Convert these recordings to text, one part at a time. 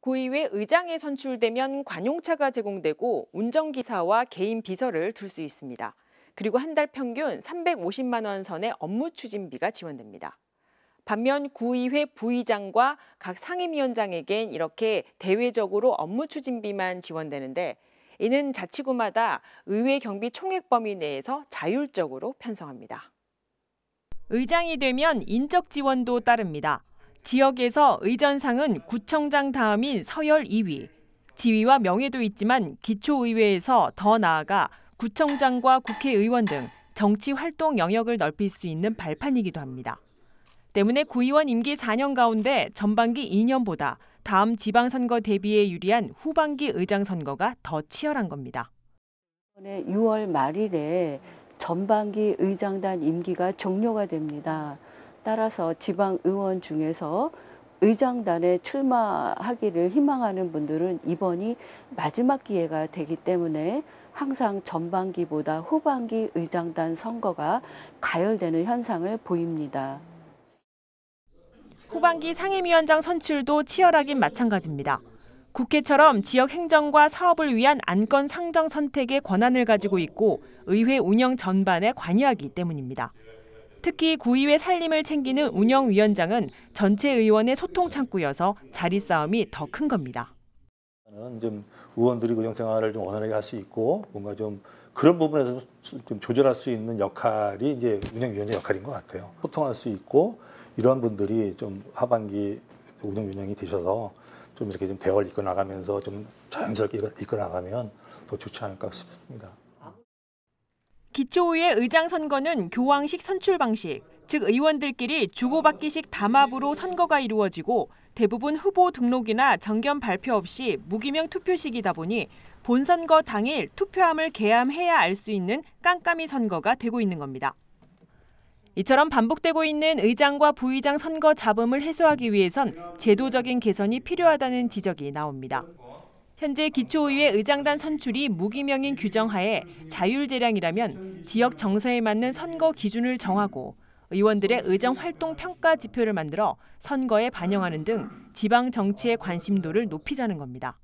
구의회 의장에 선출되면 관용차가 제공되고 운전기사와 개인 비서를 둘 수 있습니다. 그리고 한 달 평균 350만 원 선의 업무 추진비가 지원됩니다. 반면 구의회 부의장과 각 상임위원장에겐 이렇게 대외적으로 업무 추진비만 지원되는데 이는 자치구마다 의회 경비 총액 범위 내에서 자율적으로 편성합니다. 의장이 되면 인적 지원도 따릅니다. 지역에서 의전상은 구청장 다음인 서열 2위. 지위와 명예도 있지만 기초의회에서 더 나아가 구청장과 국회의원 등 정치 활동 영역을 넓힐 수 있는 발판이기도 합니다. 때문에 구의원 임기 4년 가운데 전반기 2년보다 다음 지방선거 대비에 유리한 후반기 의장 선거가 더 치열한 겁니다. 6월 말일에 전반기 의장단 임기가 종료가 됩니다. 따라서 지방 의원 중에서 의장단에 출마하기를 희망하는 분들은 이번이 마지막 기회가 되기 때문에 항상 전반기보다 후반기 의장단 선거가 가열되는 현상을 보입니다. 후반기 상임위원장 선출도 치열하긴 마찬가지입니다. 국회처럼 지역 행정과 사업을 위한 안건 상정 선택의 권한을 가지고 있고 의회 운영 전반에 관여하기 때문입니다. 특히 구의회 살림을 챙기는 운영위원장은 전체 의원의 소통 창구여서 자리 싸움이 더 큰 겁니다. 좀 의원들이 의정생활을 좀 원활하게 할 수 있고 뭔가 좀 그런 부분에서 좀 조절할 수 있는 역할이 이제 운영위원회 역할인 것 같아요. 소통할 수 있고 이러한 분들이 좀 하반기 운영위원장이 되셔서 좀 이렇게 좀 대화를 이끌 나가면서 좀 자연스럽게 이끌 나가면 더 좋지 않을까 싶습니다. 기초의회 의장 선거는 교황식 선출 방식, 즉 의원들끼리 주고받기식 담합으로 선거가 이루어지고 대부분 후보 등록이나 정견 발표 없이 무기명 투표식이다 보니 본선거 당일 투표함을 개함해야 알 수 있는 깜깜이 선거가 되고 있는 겁니다. 이처럼 반복되고 있는 의장과 부의장 선거 잡음을 해소하기 위해선 제도적인 개선이 필요하다는 지적이 나옵니다. 현재 기초의회 의장단 선출이 무기명인 규정하에 자율재량이라면 지역 정서에 맞는 선거 기준을 정하고 의원들의 의정 활동 평가 지표를 만들어 선거에 반영하는 등 지방 정치의 관심도를 높이자는 겁니다.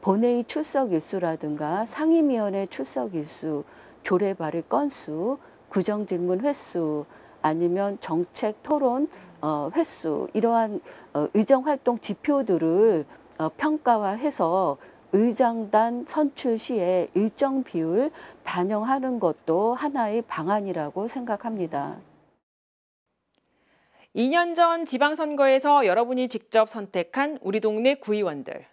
본회의 출석 일수라든가 상임위원회 출석 일수, 조례 발의 건수, 구정 질문 횟수, 아니면 정책 토론 어, 횟수 이러한 어, 의정 활동 지표들을 어, 평가와해서 의장단 선출 시에 일정 비율 반영하는 것도 하나의 방안이라고 생각합니다. 2년 전 지방선거에서 여러분이 직접 선택한 우리 동네 구의원들.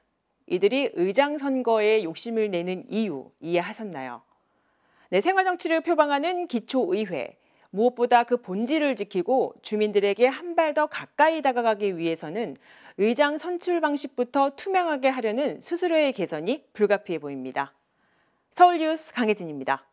이들이 의장 선거에 욕심을 내는 이유 이해하셨나요? 네, 생활정치를 표방하는 기초의회. 무엇보다 그 본질을 지키고 주민들에게 한 발 더 가까이 다가가기 위해서는 의장 선출 방식부터 투명하게 하려는 스스로의 개선이 불가피해 보입니다. 서울 뉴스 강혜진입니다.